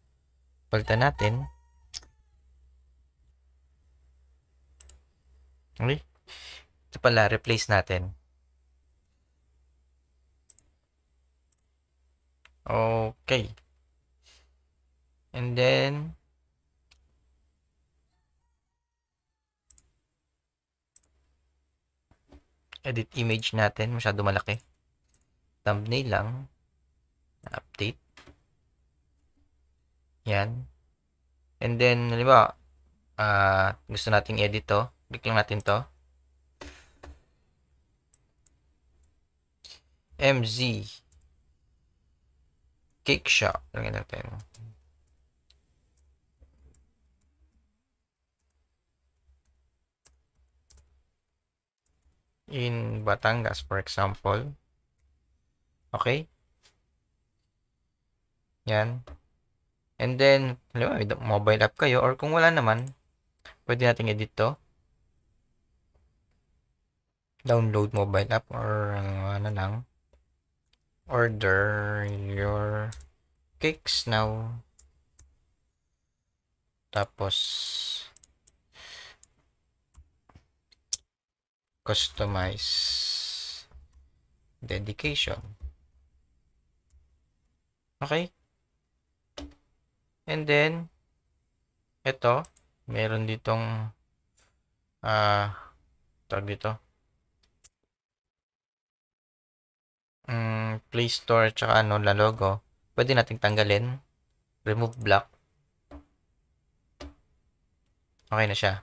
Palitan natin. Okay. Ito pala, replace natin. Okay. And then, edit image natin. Masyado malaki. Thumbnail lang. Update. Yan. And then, halimbawa, uh, gusto nating edit to. Click lang natin to. MZ Cake Shop. Lagyan natin. in Batangas, for example. Okay? Yan. And then, halimbawa, may mobile app kayo, or kung wala naman, pwede natin edit to. Download mobile app, or uh, ano lang. Order your cakes now. Tapos, customize dedication. Okay? And then, ito, meron ditong ah, uh, tag dito. Mm, Play Store tsaka ano la logo. Pwede nating tanggalin. Remove block. Okay na siya.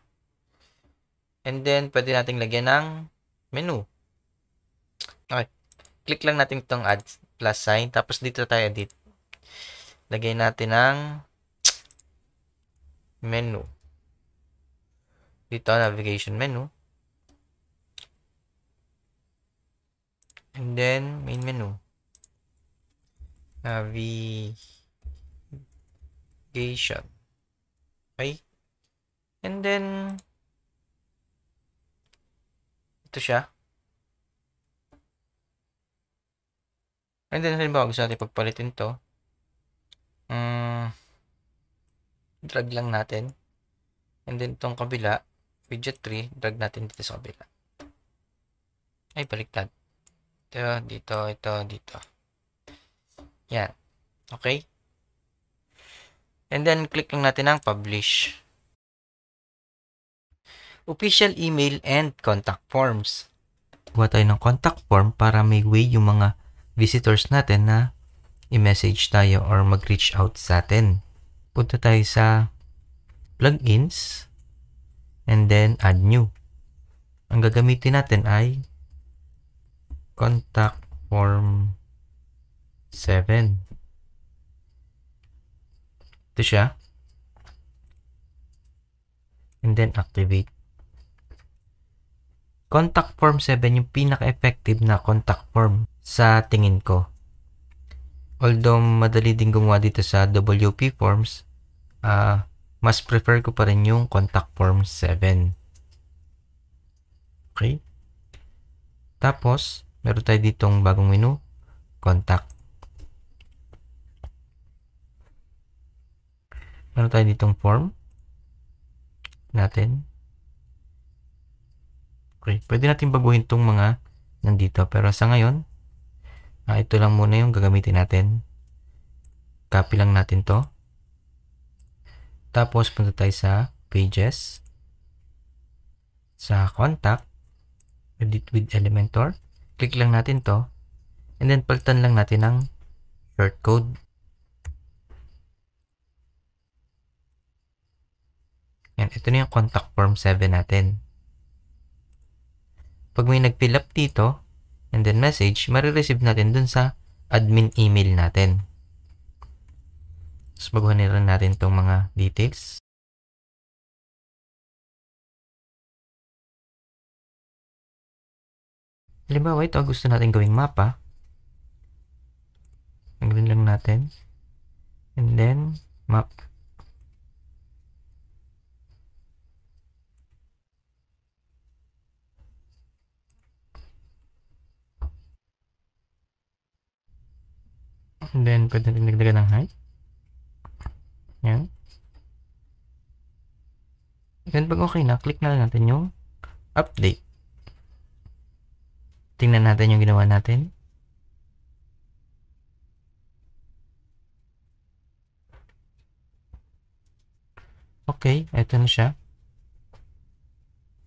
And then, pwede nating lagyan ng menu. Okay. Click lang natin itong add plus sign. Tapos dito tayo edit. Lagay natin ng menu. Dito, navigation menu. And then, main menu. Navigation. Okay. And then, ito siya. And then, halimbawa, gusto natin pagpalitin to. Mm, drag lang natin. And then, itong kabila, widget 3, drag natin dito sa kabila. Ay, baliktad. Ito, dito, ito, dito. Yan. Okay? And then, click lang natin ang publish official email and contact forms. Gawa tayo ng contact form para may way yung mga visitors natin na i-message tayo or mag-reach out sa atin. Punta tayo sa plugins and then add new. Ang gagamitin natin ay contact form 7. Ito siya. And then activate. Contact Form 7 yung pinaka-effective na contact form sa tingin ko. Although madali din gumawa dito sa WP Forms, uh, mas prefer ko pa rin yung contact form 7. Okay? Tapos, meron tayo ditong bagong menu, contact. Meron tayo ditong form natin. Okay, pwede natin baguhin tong mga nandito. Pero sa ngayon, ah, ito lang muna yung gagamitin natin. Copy lang natin to. Tapos, punta tayo sa pages. Sa contact, edit with Elementor. Click lang natin to. And then, palitan lang natin ng code. Yan, ito na yung contact form 7 natin pag may nag-fill up dito, and then message, marireceive natin dun sa admin email natin.
So, baguhan rin natin itong mga details. Halimbawa, ito gusto natin gawing mapa. Nagawin lang natin.
And then, map. And then, pwede rin nagdagan ng height. Yan. Then, pag okay na, click na lang natin yung update. Tingnan natin yung ginawa natin. Okay, eto na siya.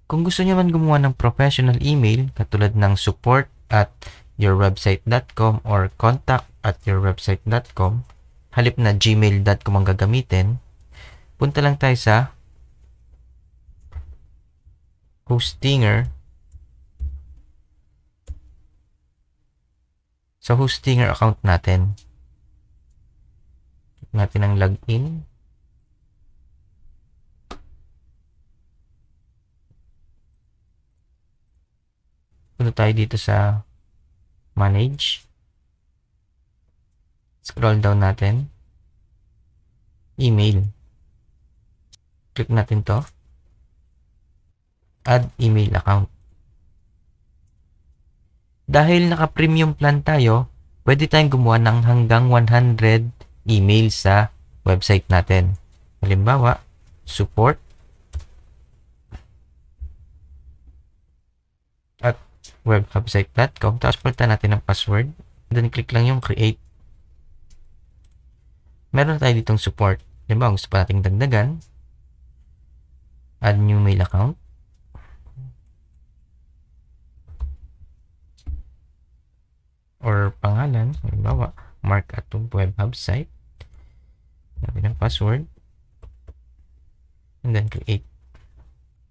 Kung gusto niyo man gumawa ng professional email katulad ng support at yourwebsite.com or contact at yourwebsite.com halip na gmail.com ang gagamitin, punta lang tayo sa Hostinger. Sa Hostinger account natin. natin ang login. Punta tayo dito sa Manage. Scroll down natin. Email. Click natin to. Add email account. Dahil naka-premium plan tayo, pwede tayong gumawa ng hanggang 100 email sa website natin. Halimbawa, support at webwebsite.com Tapos palitan natin ang password. Then click lang yung create meron tayo ditong support. Diba? Gusto pa nating dagdagan. Add new mail account. Or pangalan. Halimbawa, mark at web website. site. ang password. And then create.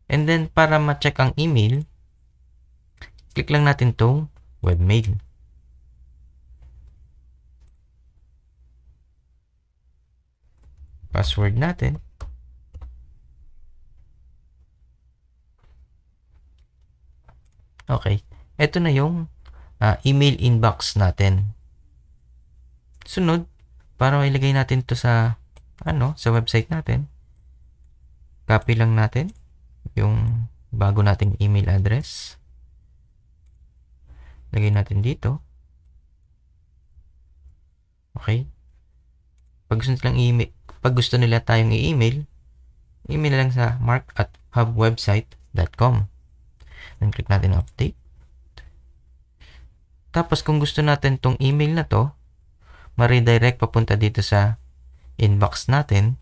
And then, para ma-check ang email, click lang natin tong webmail. password natin. Okay. Ito na yung uh, email inbox natin. Sunod, para ilagay natin to sa ano, sa website natin. Copy lang natin yung bago nating email address. Lagay natin dito. Okay. Pag gusto nilang email, pag gusto nila tayong i-email, email lang sa mark at hubwebsite.com. Then click natin update. Tapos kung gusto natin tong email na to, ma-redirect papunta dito sa inbox natin.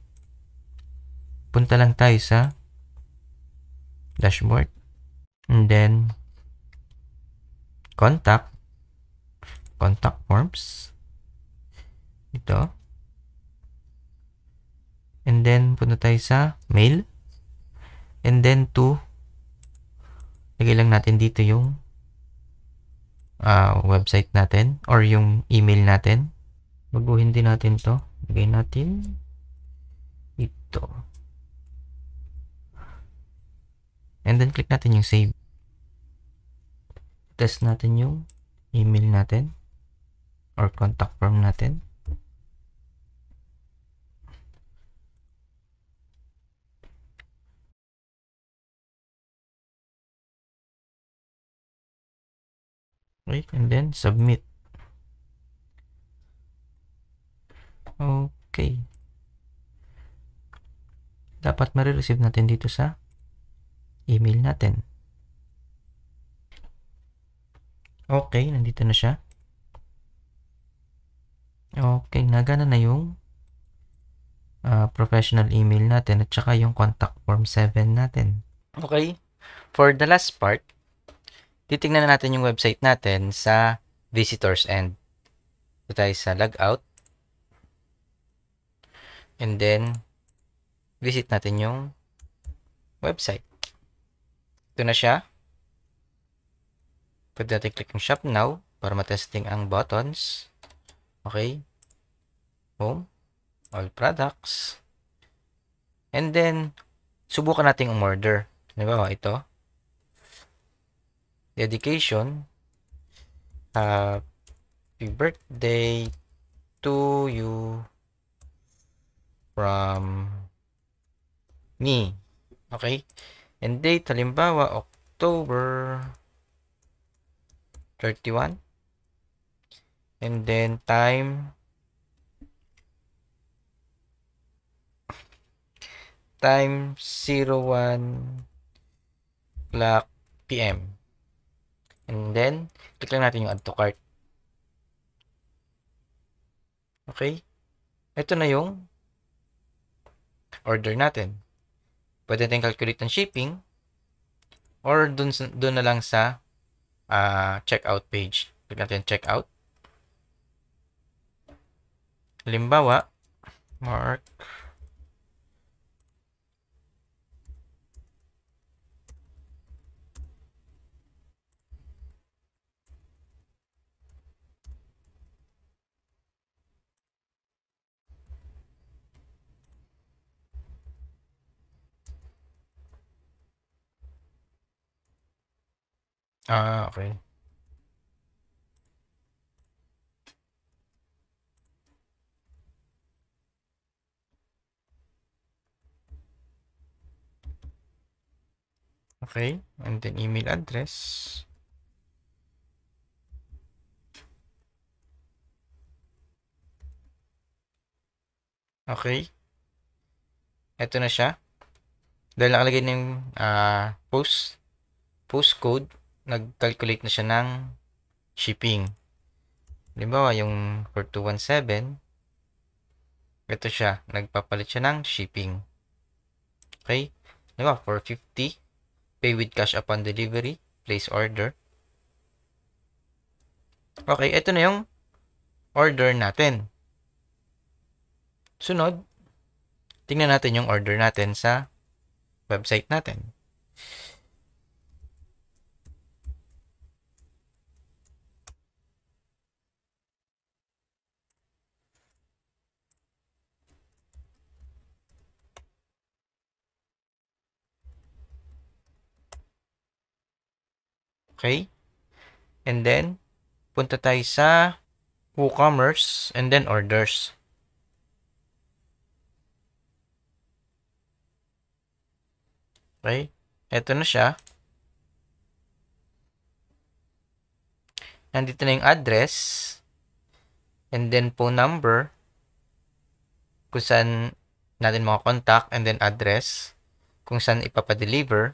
Punta lang tayo sa dashboard. And then, contact. Contact forms. Ito. And then, punta tayo sa mail. And then, to, lagay lang natin dito yung uh, website natin or yung email natin. Baguhin din natin to. Lagay natin ito. And then, click natin yung save. Test natin yung email natin or contact form natin.
Okay, and then submit.
Okay. Dapat marireceive natin dito sa email natin. Okay, nandito na siya. Okay, nagana na yung uh, professional email natin at saka yung contact form 7 natin. Okay, for the last part, titingnan natin yung website natin sa visitors end. Ito tayo sa logout. And then, visit natin yung website. Ito na siya. Pwede natin click yung shop now para matesting ang buttons. Okay. Home. All products. And then, subukan natin umorder. Halimbawa, ito dedication. Uh, happy birthday to you from me. Okay? And date, halimbawa, October 31. And then time, time 01 o'clock p.m. And then, click lang natin yung add to cart. Okay? Ito na yung order natin. Pwede natin calculate ng shipping or dun, dun na lang sa uh, checkout page. Click natin checkout. Halimbawa, mark Ah, okay. Okay, and then email address. Okay. Ito na siya. Dahil nakalagay na yung uh, post, post code nag-calculate na siya ng shipping. Halimbawa, yung 4217, ito siya, nagpapalit siya ng shipping. Okay? Diba, 450, pay with cash upon delivery, place order. Okay, ito na yung order natin. Sunod, tingnan natin yung order natin sa website natin. Okay? And then, punta tayo sa WooCommerce and then orders. Okay? Ito na siya. Nandito na yung address. And then phone number. Kung saan natin mga contact and then address. Kung saan ipapadeliver.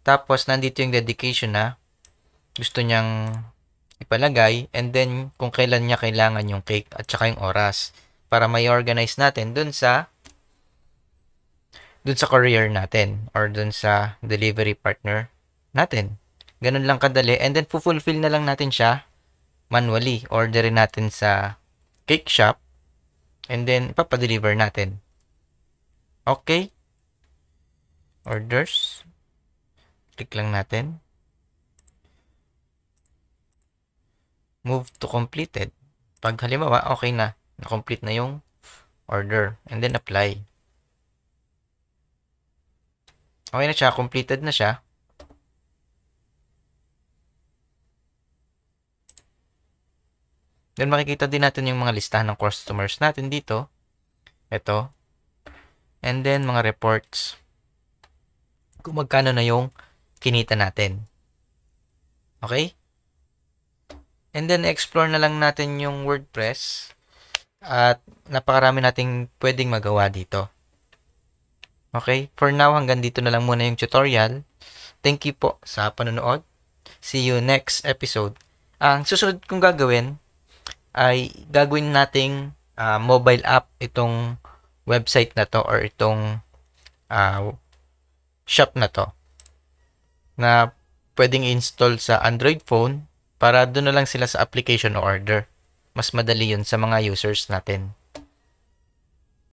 Tapos, nandito yung dedication na gusto niyang ipalagay. And then, kung kailan niya kailangan yung cake at saka yung oras. Para may organize natin dun sa dun sa career natin or dun sa delivery partner natin. Ganun lang kadali. And then, fulfill na lang natin siya manually. Orderin natin sa cake shop. And then, ipapadeliver natin. Okay? Orders click lang natin. Move to completed. Pag halimbawa, okay na. Na-complete na yung order. And then apply. Okay na siya. Completed na siya. Then makikita din natin yung mga listahan ng customers natin dito. Ito. And then mga reports. Kung magkano na yung kinita natin. Okay? And then, explore na lang natin yung WordPress at napakarami nating pwedeng magawa dito. Okay? For now, hanggang dito na lang muna yung tutorial. Thank you po sa panonood. See you next episode. Ang susunod kong gagawin ay gagawin nating uh, mobile app itong website na to or itong uh, shop na to na pwedeng install sa Android phone
para doon na lang sila sa application order. Mas madali yun sa mga users natin.